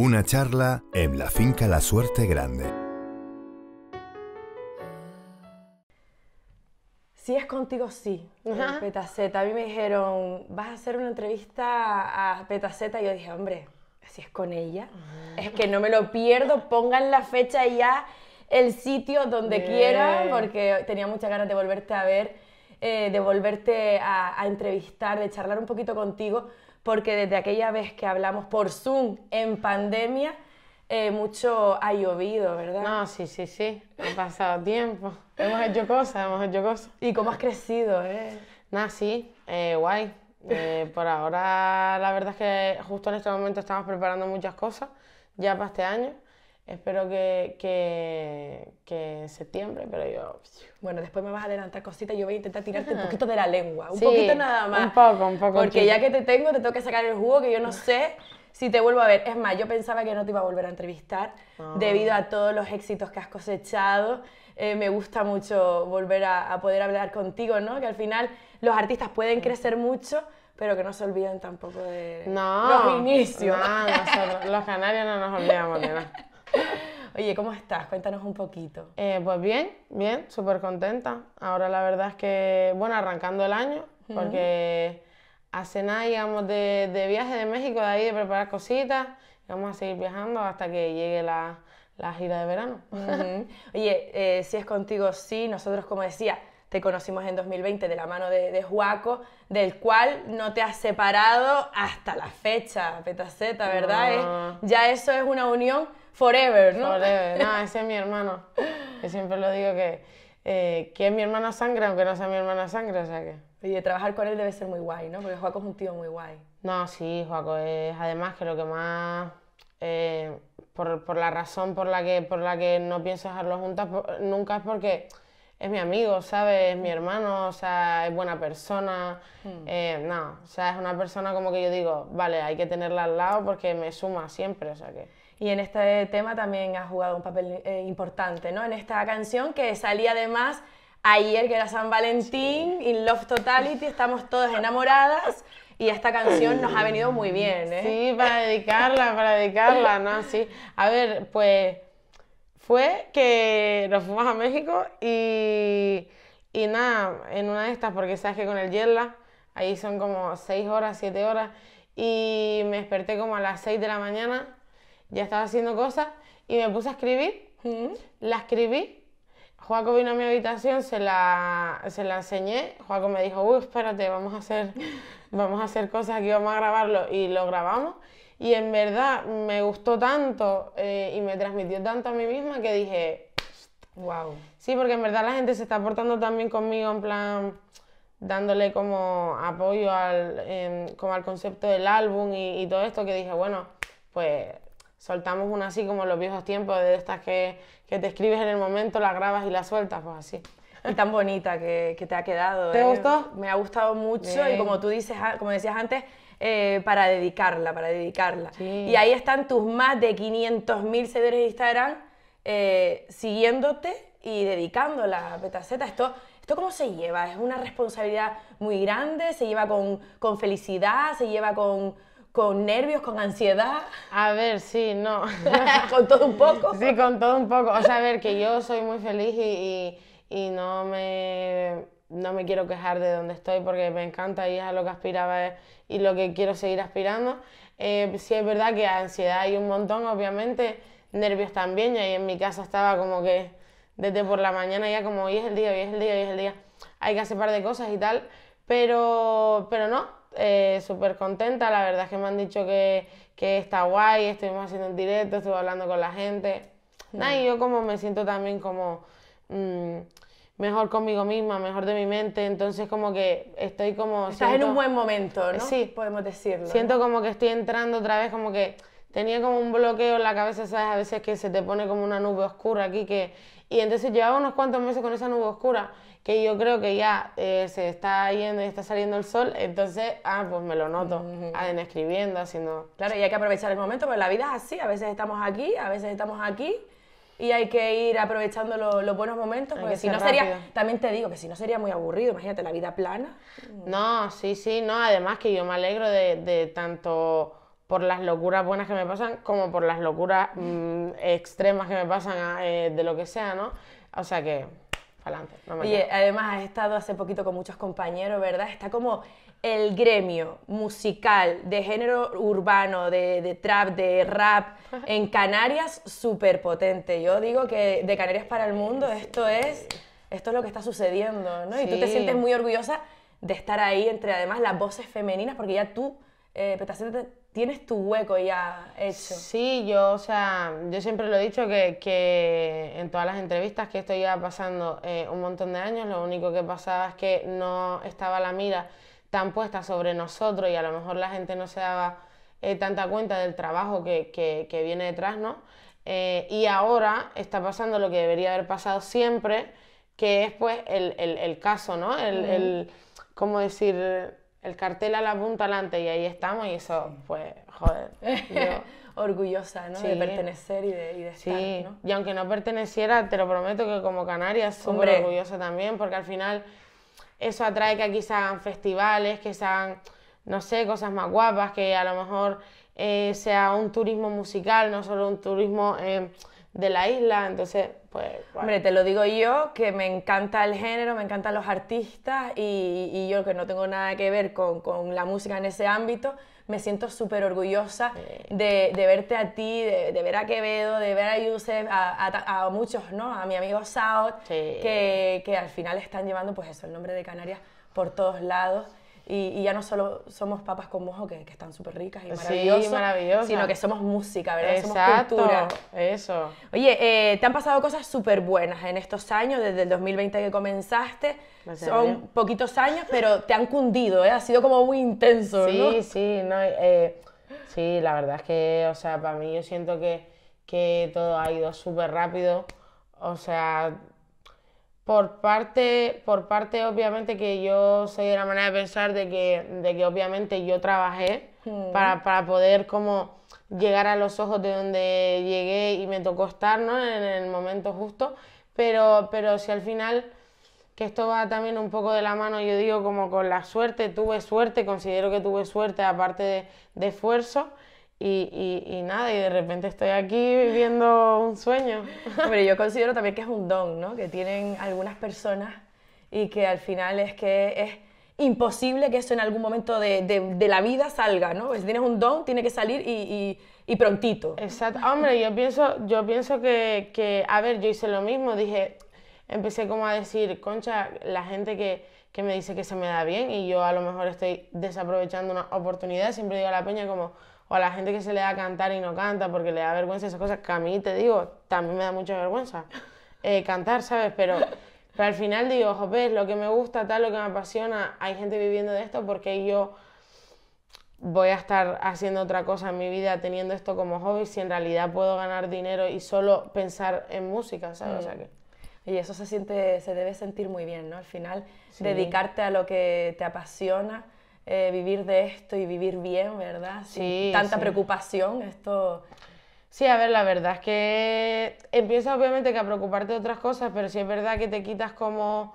Una charla en la finca La Suerte Grande. Si es contigo, sí. Petaceta. A mí me dijeron, vas a hacer una entrevista a Petaceta. Y yo dije, hombre, si es con ella, es que no me lo pierdo. Pongan la fecha y ya, el sitio donde quieran, porque tenía muchas ganas de volverte a ver, eh, de volverte a, a entrevistar, de charlar un poquito contigo porque desde aquella vez que hablamos por Zoom en pandemia, eh, mucho ha llovido, ¿verdad? No, sí, sí, sí. Ha pasado tiempo. hemos hecho cosas, hemos hecho cosas. ¿Y cómo has crecido, eh? Nada, sí, eh, guay. Eh, por ahora, la verdad es que justo en este momento estamos preparando muchas cosas ya para este año. Espero que, que, que, septiembre, pero yo... Bueno, después me vas a adelantar cositas, yo voy a intentar tirarte un poquito de la lengua, un poquito nada más. Un poco, un poco. Porque ya que te tengo, te tengo que sacar el jugo que yo no sé si te vuelvo a ver. Es más, yo pensaba que no te iba a volver a entrevistar ah. debido a todos los éxitos que has cosechado. Eh, me gusta mucho volver a, poder hablar contigo, ¿no? Que al final los artistas pueden crecer mucho, pero que no se olviden tampoco de los inicios. No, nosotros, los canarios no nos olvidamos de nada. Oye, ¿cómo estás? Cuéntanos un poquito. Eh, pues bien, bien, súper contenta. Ahora la verdad es que, bueno, arrancando el año, porque hace nada íbamos de, viaje de México, de ahí de preparar cositas, y vamos a seguir viajando hasta que llegue la, gira de verano. Oye, eh, si es contigo, sí, nosotros como decía, te conocimos en 2020 de la mano de, de Juaco, del cual no te has separado hasta la fecha, Petaceta, ¿verdad? ya eso es una unión forever, ¿no? Forever, no, ese es mi hermano. Yo siempre lo digo que, eh, que es mi hermano sangre, aunque no sea mi hermano sangre, o sea que... de trabajar con él debe ser muy guay, ¿no? Porque Juaco es un tío muy guay. No, sí, Juaco es además que lo que más... Eh, por, por, la razón por la que, por la que no pienso dejarlo juntas, nunca es porque es mi amigo, ¿sabes? Es mi hermano, o sea, es buena persona. Mm. Eh, no, o sea, es una persona como que yo digo, vale, hay que tenerla al lado porque me suma siempre, o sea que... Y en este tema también ha jugado un papel eh, importante, ¿no? En esta canción que salía además ayer, que era San Valentín, In Love Totality, estamos todas enamoradas. Y esta canción nos ha venido muy bien, ¿eh? Sí, para dedicarla, para dedicarla, ¿no? Sí. A ver, pues fue que nos fuimos a México y, nada, en una de estas, porque sabes que con el Yerla, ahí son como 6 horas, 7 horas, y me desperté como a las 6 de la mañana, ya estaba haciendo cosas y me puse a escribir, la escribí. Joaco vino a mi habitación, se la, se la enseñé. Joaco me dijo, uy, espérate, vamos a hacer, vamos a hacer cosas aquí, vamos a grabarlo. Y lo grabamos. Y en verdad me gustó tanto eh, y me transmitió tanto a mí misma que dije, wow. Sí, porque en verdad la gente se está portando también conmigo en plan dándole como apoyo al, como al concepto del álbum y, todo esto, que dije, bueno, pues soltamos una así como los viejos tiempos de estas que, que te escribes en el momento, las grabas y las sueltas, pues así y tan bonita que, que, te ha quedado. ¿Te eh. gustó? Me ha gustado mucho y como tú dices, como decías antes, eh, para dedicarla, para dedicarla. Y ahí están tus más de 500.000 seguidores de Instagram eh, siguiéndote y dedicándola a Petaceta. Esto, ¿Esto cómo se lleva? ¿Es una responsabilidad muy grande? ¿Se lleva con, felicidad? ¿Se lleva con, con nervios, con ansiedad. A ver, sí, no. con todo un poco. Sí, con todo un poco. O sea, a ver, que yo soy muy feliz y no me no me quiero quejar de donde estoy porque me encanta y es a lo que aspiraba eh, y lo que quiero seguir aspirando. Eh, sí es verdad que ansiedad hay un montón, obviamente, nervios también, y ahí en mi casa estaba como que desde por la mañana ya como hoy es el día, hoy es el día, hoy es el día, hay que hacer un par de cosas y tal, pero, pero no, eh, súper contenta, la verdad es que me han dicho que, que está guay, estuvimos haciendo un directo, estuve hablando con la gente, y yo como me siento también como... Mm, mejor conmigo misma, mejor de mi mente, entonces como que estoy como... Estás en un buen momento, ¿no? Sí, podemos decirlo. Siento como que estoy entrando otra vez, como que tenía como un bloqueo en la cabeza, ¿sabes? A veces que se te pone como una nube oscura aquí que... Y entonces llevaba unos cuantos meses con esa nube oscura que yo creo que ya eh, se está yendo y está saliendo el sol, entonces, ah, pues me lo noto, uh escribiendo, haciendo... Claro, y hay que aprovechar el momento, porque la vida es así, a veces estamos aquí, a veces estamos aquí, y hay que ir aprovechando los buenos momentos, porque si no sería, también te digo que si no sería muy aburrido, imagínate la vida plana. Mm. No, sí, sí, no, además que yo me alegro de, de tanto por las locuras buenas que me pasan como por las locuras mm, extremas que me pasan eh, de lo que sea, ¿no? O sea que y además has estado hace poquito con muchos compañeros, ¿verdad? Está como el gremio musical de género urbano, de, trap, de rap, en Canarias súper potente. Yo digo que de Canarias para el mundo esto es, esto es lo que está sucediendo, ¿no? Y tú te sientes muy orgullosa de estar ahí entre además las voces femeninas, porque ya tú, eh, tienes tu hueco ya hecho. Sí, yo, o sea, yo siempre lo he dicho que, que en todas las entrevistas que esto ya pasando eh, un montón de años, lo único que pasaba es que no estaba la mira tan puesta sobre nosotros y a lo mejor la gente no se daba eh, tanta cuenta del trabajo que, que, viene detrás, ¿no? Eh, y ahora está pasando lo que debería haber pasado siempre, que es pues el, el, caso, ¿no? El, el, ¿cómo decir? el cartel a la punta adelante y ahí estamos y eso pues, joder. Orgullosa, ¿no? De pertenecer y de, y estar, Y aunque no perteneciera, te lo prometo que como Canarias súper orgullosa también, porque al final eso atrae que aquí se hagan festivales, que se hagan, no sé, cosas más guapas, que a lo mejor eh, sea un turismo musical, no solo un turismo eh, de la isla. Entonces, pues, Hombre, te lo digo yo, que me encanta el género, me encantan los artistas y, yo que no tengo nada que ver con, la música en ese ámbito, me siento súper orgullosa de, verte a ti, de, ver a Quevedo, de ver a Yusef, a, muchos, ¿no? A mi amigo Saot, que, que al final están llevando pues eso, el nombre de Canarias por todos lados y, ya no solo somos papas con mojo, que, están súper ricas y maravillosas, sino que somos música, ¿verdad? Exacto, somos cultura. Eso. Oye, eh, te han pasado cosas súper buenas en estos años, desde el 2020 que comenzaste. Son poquitos años, pero te han cundido, ¿eh? Ha sido como muy intenso, sí, ¿no? Sí, no, eh, sí, la verdad es que, o sea, para mí yo siento que, que todo ha ido súper rápido. O sea, por parte, por parte, obviamente, que yo soy de la manera de pensar de que, de que obviamente yo trabajé para, para, poder como llegar a los ojos de donde llegué y me tocó estar, En el momento justo. Pero, pero si al final, que esto va también un poco de la mano, yo digo como con la suerte, tuve suerte, considero que tuve suerte aparte de esfuerzo. Y, y, y, nada, y de repente estoy aquí viviendo un sueño. Pero yo considero también que es un don, ¿no? Que tienen algunas personas y que al final es que es imposible que eso en algún momento de, de, la vida salga, ¿no? Si tienes un don, tiene que salir y, y prontito. Exacto. Hombre, yo pienso, yo pienso que, que, a ver, yo hice lo mismo, dije, empecé como a decir, concha, la gente que que me dice que se me da bien y yo a lo mejor estoy desaprovechando una oportunidad, siempre digo a la peña como, o a la gente que se le da a cantar y no canta porque le da vergüenza esas cosas, que a mí te digo, también me da mucha vergüenza eh, cantar, ¿sabes? Pero, pero al final digo, joder, lo que me gusta, tal, lo que me apasiona, hay gente viviendo de esto porque yo voy a estar haciendo otra cosa en mi vida teniendo esto como hobby si en realidad puedo ganar dinero y solo pensar en música, ¿sabes? que... Y eso se siente, se debe sentir muy bien, ¿no? Al final, dedicarte a lo que te apasiona eh, vivir de esto y vivir bien, ¿verdad? Sin sí, tanta preocupación, esto... Sí, a ver, la verdad es que ...empieza obviamente que a preocuparte de otras cosas, pero sí es verdad que te quitas como,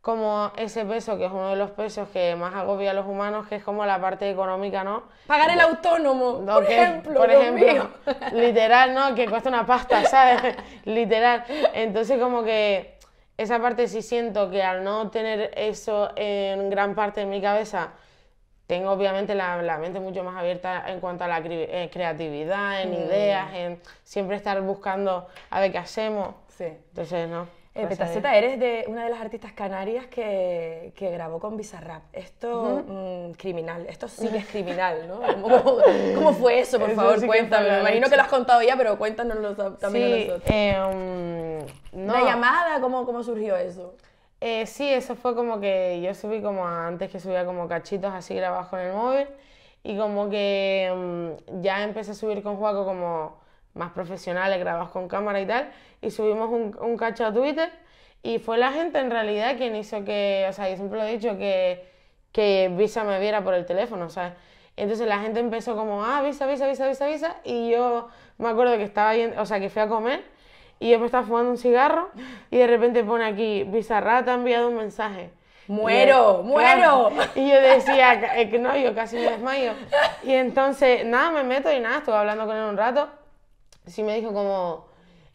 como ese peso, que es uno de los pesos que más agobia a los humanos, que es como la parte económica, ¿no? Pagar el autónomo, por ejemplo. Por ejemplo, literal, ¿no? Que cuesta una pasta, ¿sabes? literal. Entonces como que esa parte sí siento que al no tener eso en gran parte de mi cabeza, tengo obviamente la, mente mucho más abierta en cuanto a la eh, creatividad, en mm. ideas, en siempre estar buscando a ver qué hacemos. Sí. Entonces, ¿no? Eh, Petaceta, eres de una de las artistas canarias que, que grabó con Bizarrap. Esto es mm, criminal, esto sí que es criminal, ¿no? ¿Cómo, fue eso? Por favor, cuéntame. Me imagino que lo has contado ya, pero cuéntanoslo también a nosotros. Eh, em, ¿La no. llamada, ¿cómo, ¿cómo surgió eso? Eh, sí, eso fue como que yo subí como antes que subía como cachitos así grabados con el móvil y como que mm, ya empecé a subir con Juaco como más profesionales, grabados con cámara y tal y subimos un, cacho a Twitter y fue la gente en realidad quien hizo que, o sea, yo siempre lo he dicho que, que Visa me viera por el teléfono, o sea, Entonces la gente empezó como, ah, Visa, Visa, Visa, Visa, Visa y yo me acuerdo que estaba, bien, o sea, que fui a comer y yo me estaba fumando un cigarro y de repente pone aquí, Bizarra ha enviado un mensaje. Muero, muero. y yo decía, que no, yo casi me desmayo. Y entonces, nada, me meto y nada, estuve hablando con él un rato. Sí me dijo como,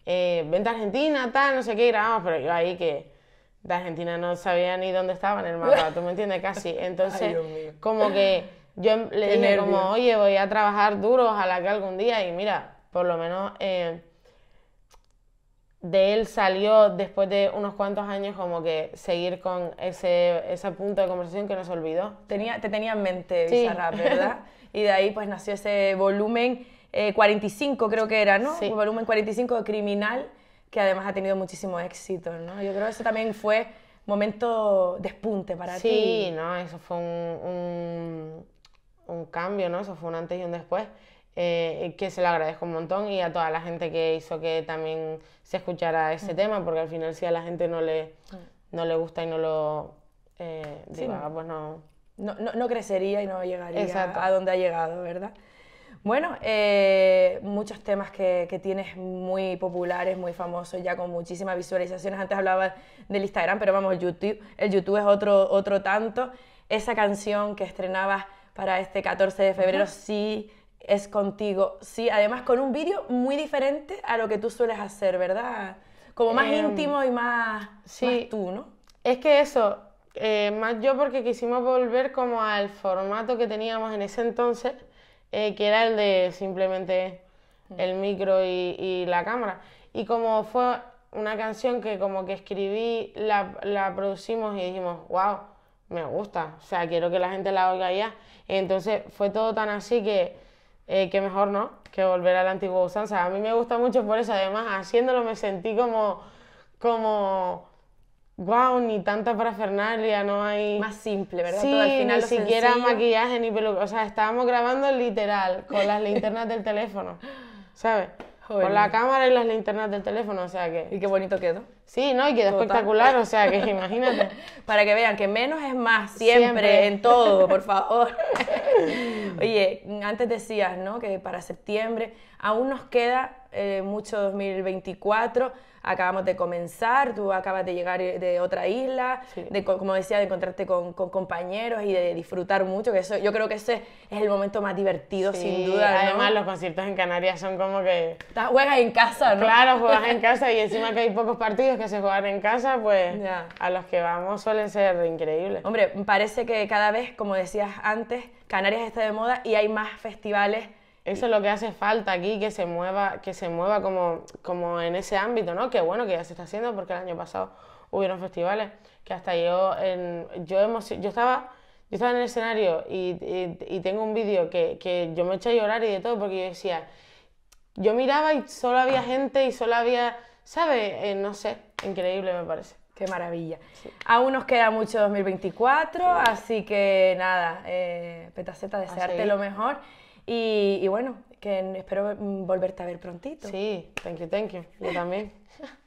eh, vente a Argentina, tal, no sé qué, grabamos, pero yo ahí que de Argentina no sabía ni dónde estaba en el mapa, tú me entiendes, casi. Entonces, como que yo le dije como, oye, voy a trabajar duro, ojalá que algún día, y mira, por lo menos... Eh, de él salió después de unos cuantos años como que seguir con ese, ese punto de conversación que nos olvidó. Tenía, te tenía en mente, ¿verdad? y de ahí pues nació ese volumen 45 eh, creo que era, ¿no? Sí. Un volumen 45 de Criminal, que además ha tenido muchísimo éxito, ¿no? Yo creo que eso también fue momento despunte para sí, Sí, ¿no? Eso fue un, un cambio, ¿no? Eso fue un antes y un después. Eh, que se lo agradezco un montón y a toda la gente que hizo que también se escuchara ese mm. tema, porque al final si a la gente no le, no le gusta y no lo eh, ah, pues no. no. No, crecería y no llegaría a donde ha llegado, ¿verdad? Bueno, eh, muchos temas que, que, tienes muy populares, muy famosos, ya con muchísimas visualizaciones. Antes hablaba del Instagram, pero vamos, el YouTube, el YouTube es otro, otro tanto. Esa canción que estrenabas para este 14 de febrero, sí es contigo. Sí, además con un vídeo muy diferente a lo que tú sueles hacer, ¿verdad? Como más em, íntimo y más, tú, ¿no? Es que eso, eh, más yo porque quisimos volver como al formato que teníamos en ese entonces, eh, que era el de simplemente mm. el micro y, la cámara. Y como fue una canción que como que escribí, la, la producimos y dijimos, wow, me gusta, o sea, quiero que la gente la oiga ya. Entonces fue todo tan así que eh, que mejor no, que volver al antiguo antigua usanza. A mí me gusta mucho por eso, además haciéndolo me sentí como, como, wow, ni tanta parafernalia, no hay... Más simple, ¿verdad? Sí, al final ni siquiera maquillaje ni peluca, o sea, estábamos grabando literal con las linternas del teléfono, ¿sabes? con la cámara y las linternas del teléfono, o sea que... Y qué bonito quedó. Sí, ¿no? Y quedó espectacular, o sea que imagínate. Para que vean que menos es más, siempre, en todo, por favor. Oye, antes decías, ¿no? Que para septiembre aún nos queda eh, mucho 2024 acabamos de comenzar, tú acabas de llegar eh, de otra isla, de, como decía, de encontrarte con, compañeros y de disfrutar mucho, que eso, yo creo que ese es el momento más divertido, sin duda. Además, los conciertos en Canarias son como que... Estás, juegas en casa, ¿no? Claro, juegas en casa y encima que hay pocos partidos que se juegan en casa, pues a los que vamos suelen ser increíbles. Hombre, parece que cada vez, como decías antes, Canarias está de moda y hay más festivales eso es lo que hace falta aquí, que se mueva, que se mueva como, como en ese ámbito, ¿no? qué bueno que ya se está haciendo, porque el año pasado hubieron festivales que hasta yo, en, yo, yo estaba yo estaba en el escenario y, tengo un vídeo que, yo me eché a llorar y de todo porque yo decía, yo miraba y solo había ah. gente y solo había, ¿sabes? Eh, no sé, increíble me parece. Qué maravilla. Aún nos queda mucho 2024, así que nada, eh, Petaceta, desearte lo mejor. Y, bueno, que espero mm, volverte a ver prontito. Sí, thank you, thank you. Yo también.